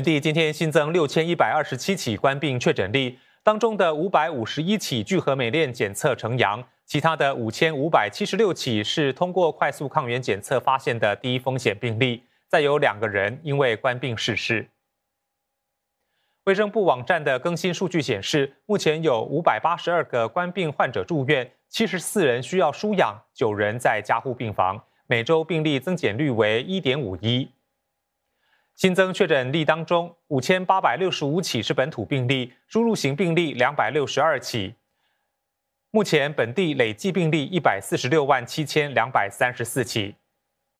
本地今天新增六千一百二十七起冠病确诊例，当中的五百五十一起聚合酶链检测呈阳，其他的五千五百七十六起是通过快速抗原检测发现的第一风险病例。再有两个人因为冠病逝世。卫生部网站的更新数据显示，目前有五百八十二个冠病患者住院，七十四人需要输氧，九人在加护病房。每周病例增减率为一点五一。新增确诊例当中，五千八百六十五起是本土病例，输入型病例两百六十二起。目前本地累计病例一百四十六万七千两百三十四起。